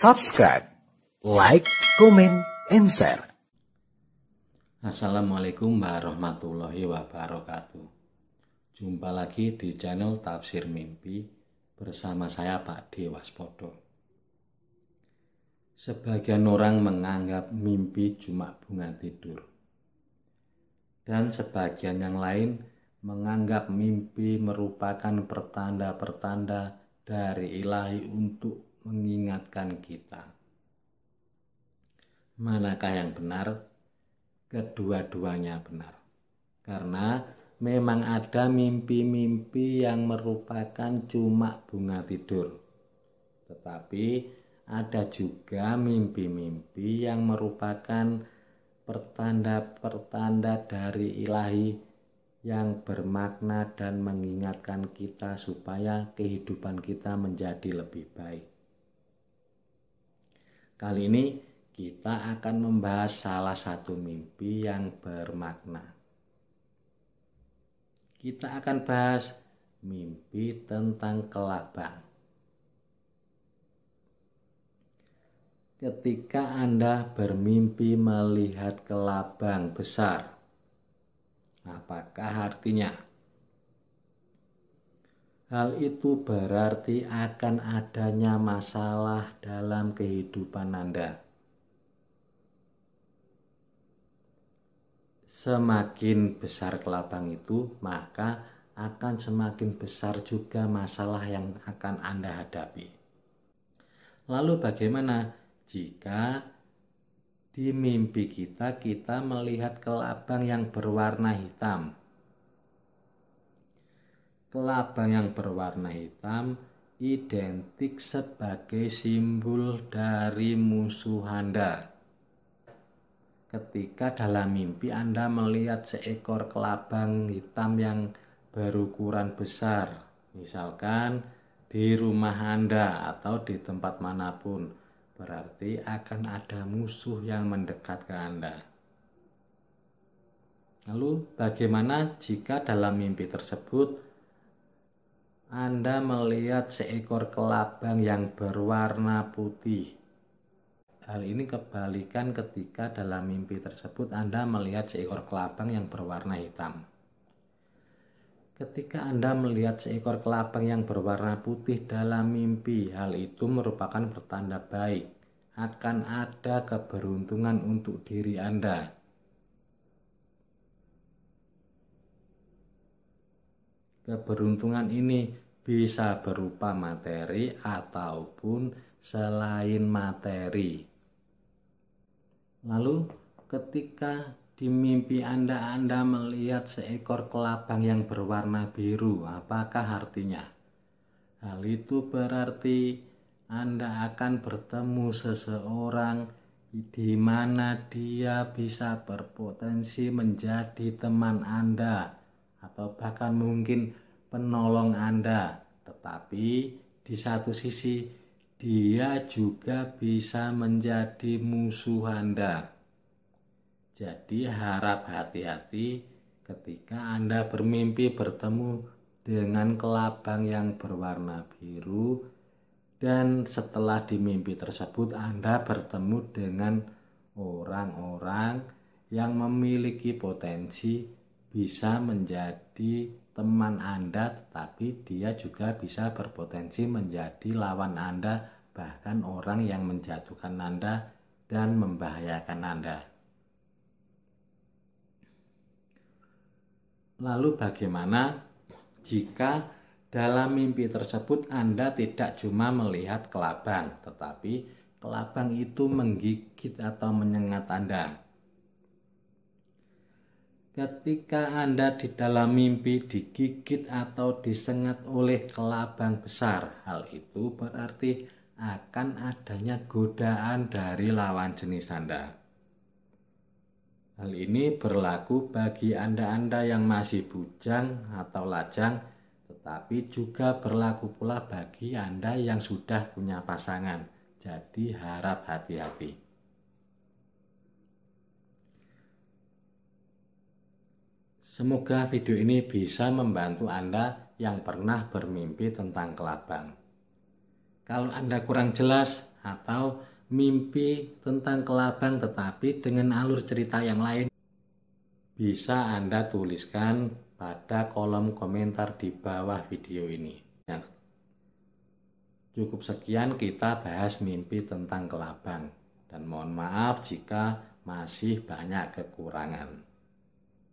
subscribe, like, comment, and share. Assalamualaikum warahmatullahi wabarakatuh. Jumpa lagi di channel Tafsir Mimpi bersama saya Pak Dewaspodo. Sebagian orang menganggap mimpi cuma bunga tidur. Dan sebagian yang lain menganggap mimpi merupakan pertanda-pertanda dari ilahi untuk mengingatkan kita. Manakah yang benar? Kedua-duanya benar. Karena memang ada mimpi-mimpi yang merupakan cuma bunga tidur. Tetapi ada juga mimpi-mimpi yang merupakan pertanda-pertanda dari ilahi yang bermakna dan mengingatkan kita supaya kehidupan kita menjadi lebih baik. Kali ini kita akan membahas salah satu mimpi yang bermakna. Kita akan bahas mimpi tentang kelabang. Ketika Anda bermimpi melihat kelabang besar, apakah artinya? Hal itu berarti akan adanya masalah dalam kehidupan Anda. Semakin besar kelabang itu, maka akan semakin besar juga masalah yang akan Anda hadapi. Lalu, bagaimana jika di mimpi kita, kita melihat kelabang yang berwarna hitam? Kelabang yang berwarna hitam identik sebagai simbol dari musuh Anda. Ketika dalam mimpi Anda melihat seekor kelabang hitam yang berukuran besar, misalkan di rumah Anda atau di tempat manapun, berarti akan ada musuh yang mendekat ke Anda. Lalu, bagaimana jika dalam mimpi tersebut anda melihat seekor kelabang yang berwarna putih. Hal ini kebalikan ketika dalam mimpi tersebut Anda melihat seekor kelabang yang berwarna hitam. Ketika Anda melihat seekor kelabang yang berwarna putih dalam mimpi, hal itu merupakan pertanda baik. Akan ada keberuntungan untuk diri Anda. Keberuntungan ini bisa berupa materi ataupun selain materi. Lalu, ketika di mimpi Anda, Anda melihat seekor kelabang yang berwarna biru. Apakah artinya? Hal itu berarti Anda akan bertemu seseorang di mana dia bisa berpotensi menjadi teman Anda atau bahkan mungkin penolong Anda, tetapi di satu sisi dia juga bisa menjadi musuh Anda. Jadi harap hati-hati ketika Anda bermimpi bertemu dengan kelabang yang berwarna biru dan setelah di mimpi tersebut Anda bertemu dengan orang-orang yang memiliki potensi bisa menjadi teman Anda, tetapi dia juga bisa berpotensi menjadi lawan Anda, bahkan orang yang menjatuhkan Anda dan membahayakan Anda. Lalu, bagaimana jika dalam mimpi tersebut Anda tidak cuma melihat kelabang, tetapi kelabang itu menggigit atau menyengat Anda? Ketika Anda di dalam mimpi digigit atau disengat oleh kelabang besar, hal itu berarti akan adanya godaan dari lawan jenis Anda. Hal ini berlaku bagi Anda-Anda yang masih bujang atau lajang, tetapi juga berlaku pula bagi Anda yang sudah punya pasangan. Jadi, harap hati-hati. Semoga video ini bisa membantu Anda yang pernah bermimpi tentang kelabang. Kalau Anda kurang jelas atau mimpi tentang kelabang tetapi dengan alur cerita yang lain, bisa Anda tuliskan pada kolom komentar di bawah video ini. Ya. Cukup sekian kita bahas mimpi tentang kelabang dan mohon maaf jika masih banyak kekurangan.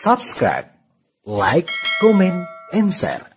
subscribe, like, comment, and share.